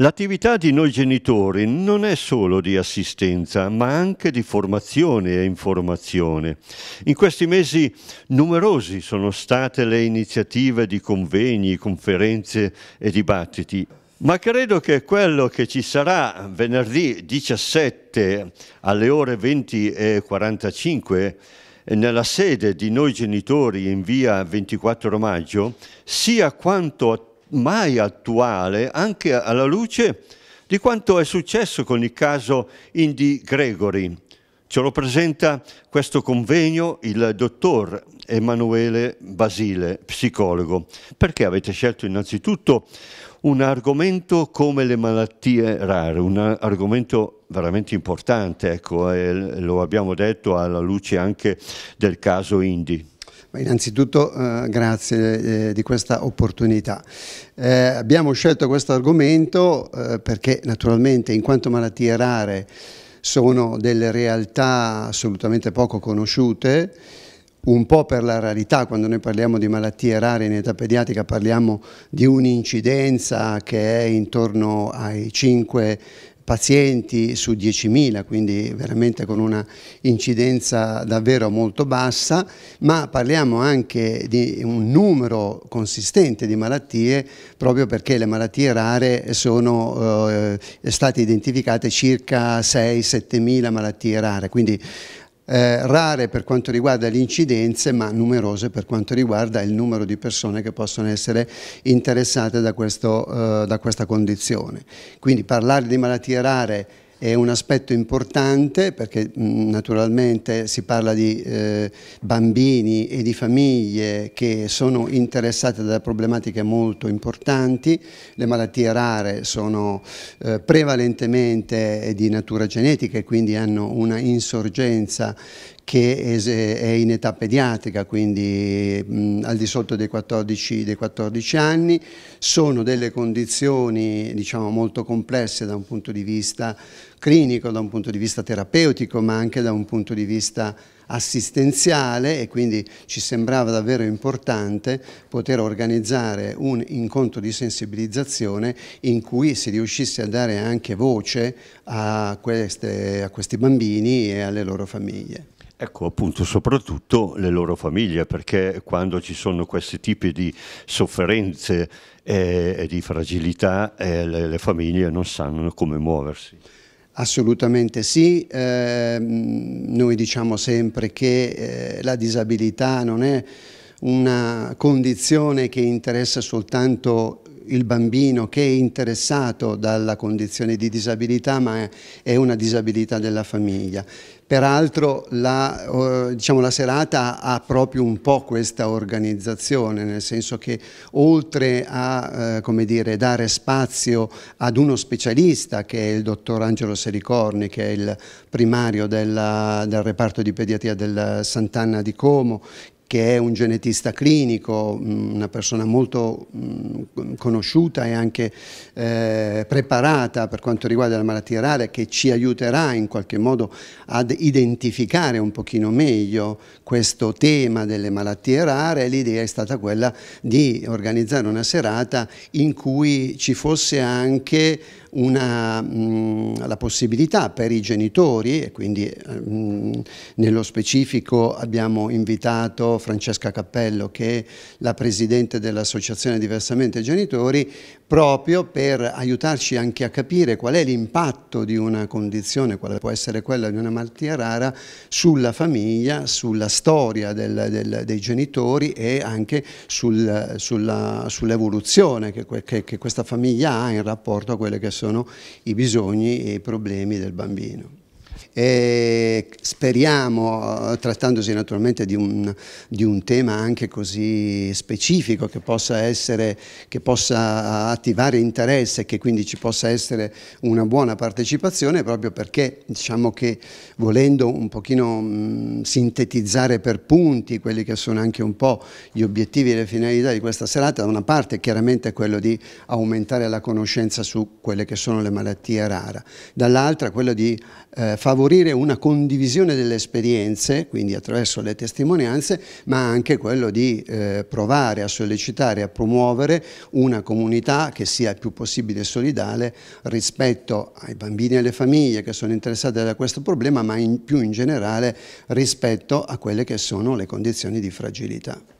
L'attività di noi genitori non è solo di assistenza, ma anche di formazione e informazione. In questi mesi numerosi sono state le iniziative di convegni, conferenze e dibattiti. Ma credo che quello che ci sarà venerdì 17 alle ore 20.45 nella sede di noi genitori in via 24 maggio sia quanto attuale mai attuale anche alla luce di quanto è successo con il caso Indy Gregory. Ce lo presenta questo convegno il dottor Emanuele Basile, psicologo. Perché avete scelto innanzitutto un argomento come le malattie rare, un argomento veramente importante, ecco, lo abbiamo detto alla luce anche del caso Indy innanzitutto eh, grazie eh, di questa opportunità. Eh, abbiamo scelto questo argomento eh, perché naturalmente in quanto malattie rare sono delle realtà assolutamente poco conosciute, un po' per la rarità, quando noi parliamo di malattie rare in età pediatrica parliamo di un'incidenza che è intorno ai 5 pazienti su 10.000, quindi veramente con una incidenza davvero molto bassa, ma parliamo anche di un numero consistente di malattie proprio perché le malattie rare sono eh, state identificate circa 6-7.000 malattie rare, quindi eh, rare per quanto riguarda le incidenze ma numerose per quanto riguarda il numero di persone che possono essere interessate da, questo, eh, da questa condizione. Quindi parlare di malattie rare è un aspetto importante perché naturalmente si parla di eh, bambini e di famiglie che sono interessate da problematiche molto importanti, le malattie rare sono eh, prevalentemente di natura genetica e quindi hanno una insorgenza che è in età pediatrica, quindi mh, al di sotto dei 14, dei 14, anni. Sono delle condizioni diciamo, molto complesse da un punto di vista clinico, da un punto di vista terapeutico, ma anche da un punto di vista assistenziale e quindi ci sembrava davvero importante poter organizzare un incontro di sensibilizzazione in cui si riuscisse a dare anche voce a, queste, a questi bambini e alle loro famiglie. Ecco, appunto, soprattutto le loro famiglie, perché quando ci sono questi tipi di sofferenze e, eh, e di fragilità, eh, le, le famiglie non sanno come muoversi. Assolutamente sì, eh, noi diciamo sempre che eh, la disabilità non è una condizione che interessa soltanto il bambino che è interessato dalla condizione di disabilità ma è una disabilità della famiglia. Peraltro la, diciamo, la, serata ha proprio un po' questa organizzazione, nel senso che oltre a eh, dire, dare spazio ad uno specialista che è il dottor Angelo Sericorni, che è il primario della, del reparto di pediatria del Sant'Anna di Como, che è un genetista clinico, mm, una persona molto mm, conosciuta e anche eh, preparata per quanto riguarda le malattie rare, che ci aiuterà in qualche modo ad identificare un pochino meglio questo tema delle malattie rare. L'idea è stata quella di organizzare una serata in cui ci fosse anche una, mh, mm, la possibilità per i genitori, e quindi mh, mm, nello specifico abbiamo invitato Francesca Cappello che è la Presidente dell'Associazione Diversamente Genitori, proprio per aiutarci anche a capire qual è l'impatto di una condizione, quale può essere quella di una malattia rara, sulla famiglia, sulla storia del, del, dei genitori e anche sul, sull'evoluzione sull che, che, che questa famiglia ha in rapporto a quelli che sono i bisogni e i problemi del bambino e speriamo, eh, trattandosi naturalmente di un, di un tema anche così specifico che possa, essere, che possa attivare interesse e che quindi ci possa essere una buona partecipazione proprio perché diciamo che volendo un pochino mh, sintetizzare per punti quelli che sono anche un po' gli obiettivi e le finalità di questa serata, da una parte chiaramente è quello di aumentare la conoscenza su quelle che sono le malattie rare, dall'altra quello di eh, favorire favorire una condivisione delle esperienze, quindi attraverso le testimonianze, ma anche quello di eh, provare a sollecitare, a promuovere una comunità che sia il più possibile solidale rispetto ai bambini e alle famiglie che sono interessate da questo problema, ma in più in generale rispetto a quelle che sono le condizioni di fragilità.